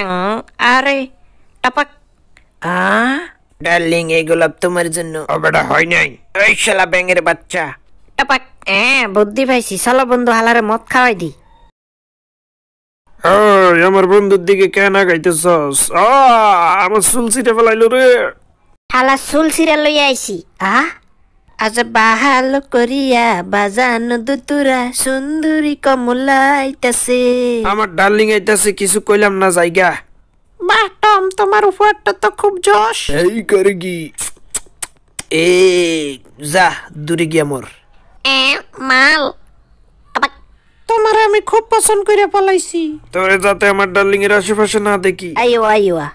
ট্যাং আরে টাপাক আ ডার্লিং এই তোমার জন্য ও হয় নাই ওই শালা ব্যাঙের বাচ্চা টাপাক হ্যাঁ বুদ্ধি পাইছি চলো বন্ধু হালারে মদ খাওয়াই দি ওই আমার বন্ধুর দিকে কেন গাইতেছস আমার চুল ছিটে ফেলাইলো রে হালা চুল ছিঁড়ে লইয়া আইছি আহ আজ বাহাল করিয়া বাজান দুতুরা সুন্দরী কমলা আইতাছে আমার ডার্লিং আইতাছে কিছু কইলাম না জায়গা বাহ টম তোমার উপহারটা তো খুব জশ এই করে কি এ যা দূরে গিয়া মোর এ মাল তোমার আমি খুব পছন্দ করে পলাইছি তোরে যাতে আমার ডার্লিং এর আশেপাশে না দেখি আইও আইওয়া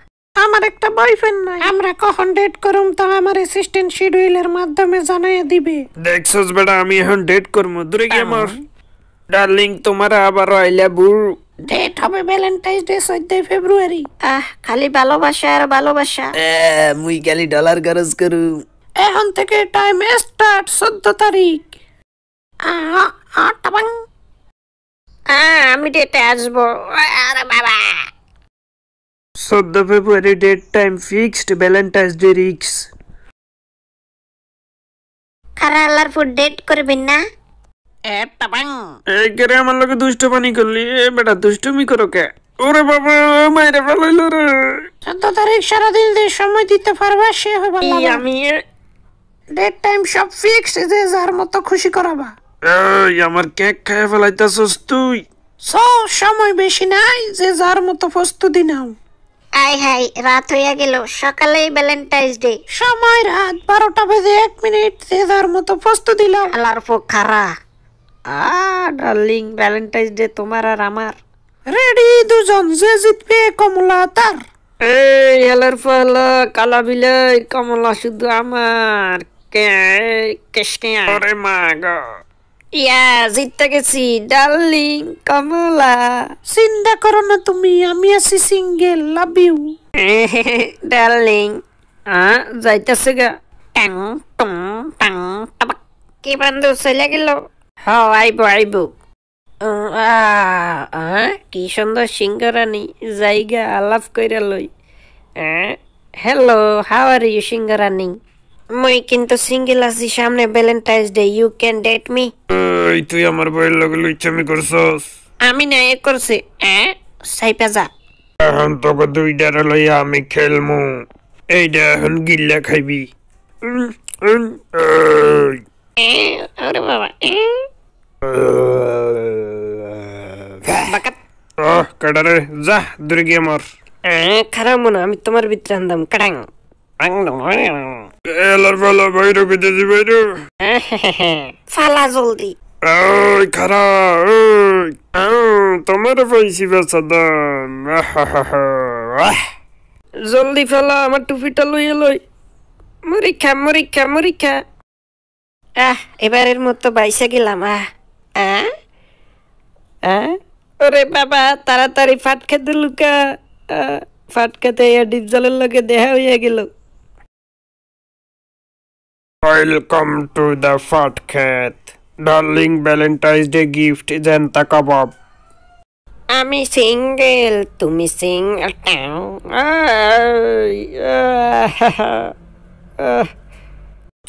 আমার একটা বয়ফ্রেন্ড নাই আমরা কখন ডেট করুম তা আমার অ্যাসিস্ট্যান্ট শিডিউলের মাধ্যমে জানাই দিবে দেখছস বেটা আমি এখন ডেট দূরে গিয়ে আমার ডার্লিং তোমার আবার আইলা ডেট হবে ভ্যালেন্টাইন্স ডে ফেব্রুয়ারি আহ খালি ভালোবাসা আর ভালোবাসা মুই খালি ডলার খরচ করু এখন থেকে টাইম স্টার্ট চোদ্দ তারিখ আ আ টাবাং আমি ডেটে আসবো আরে বাবা চোদ্দ February date time fixed Valentine's Day রিক্স আল্লাহর ফুড ডেট করবেন না আমার দুষ্টুমি সময় দিতে পারবা সে আমি ডেট টাইম সব ফিক্সড যে মতো খুশি কেক খাই ফেলাইতেছস সময় বেশি নাই যে যার মতো প্রস্তুতি নাও আয় হাই রাত হইয়া গেল সকালেই ভ্যালেন্টাইন্স ডে সময় রাত বারোটা বেজে এক মিনিট যে যার মতো প্রস্তুতি লাও আলার পো খারা আ ডার্লিং ভ্যালেন্টাইন্স ডে তোমার আর আমার রেডি দুজন যে জিতবে কমলা তার এই হেলার ফালা কালা বিলাই কমলা শুধু আমার কে কেশকে কে আরে মা গো ইয়া জিততে গেছি ডার্লিং কমলা চিন্তা করো না তুমি আমি আছি সিঙ্গেল লাভ ইউ ডার্লিং হ্যাঁ যাইতেছে গা টাং টং টাং টাবাক কি বান্ধব চলে গেল হ আইব আইব কি সুন্দর সিংহরানি জায়গা আলাপ কইরা লই হ্যালো হাও আর ইউ সিংহরানি মই কিন্তু সিঙ্গেল আছি সামনে Valentine's Day you can date me এই তুই আমার বইয়ের লগে লুচ্ছামি করছস আমি না এ করছি হ্যাঁ সাইপা যা এখন তোকে দুইটারে লইয়া আমি খেলমু এইটা এখন গিল্লা খাইবি বাবা যা খারাপ আমি তোমার ভিতরে আনদাম কাটাং এলার বলা বাইরে কেটে দিবে সালা জলদি ওই খারা ওই তোমার পাইছি বেসাদান জলদি ফেলা আমার টুপিটা লইয়ে লই মরিখা মরিখা মরিখা আহ এবারের মতো বাইসে গেলাম আহ আহ আহ ওরে বাবা তাড়াতাড়ি ফাটখাতে লুকা ফাটখাতে ডিপ জলের লগে দেহা হইয়া গেল Welcome to the Fat Cat. Darling Valentine's Day gift is Anta Kebab. আমি সিঙ্গেল তুমি সিঙ্গেল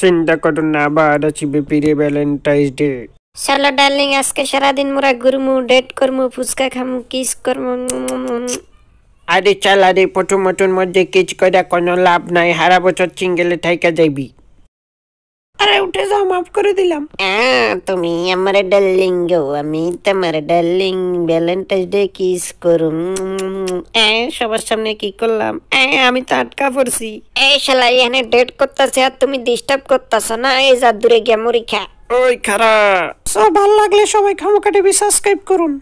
চিন্তা করো না আবার আসিবে পিরে ভ্যালেন্টাইন্স ডে চলো ডার্লিং আজকে সারাদিন মোরা ঘুরমু ডেট করমু ফুচকা খামু কিস করমু আরে চাল আরে পটু মটুর মধ্যে কিচ করে কোনো লাভ নাই হারা বছর চিঙ্গেলে ঠাইকা যাইবি আরে উঠে যাও মাফ করে দিলাম তুমি আমার ডার্লিং গো আমি তোমার ডার্লিং ভ্যালেন্টাইন্স ডে কিস এ সবার সামনে কি করলাম এ আমি তো আটকা পড়ছি এই শালা এখানে ডেট করতেছে আর তুমি ডিস্টার্ব করতেছ না এই যা দূরে গিয়া মরি খা ওই খারাপ সব ভাল লাগলে সবাই খামোকাটিভি সাবস্ক্রাইব করুন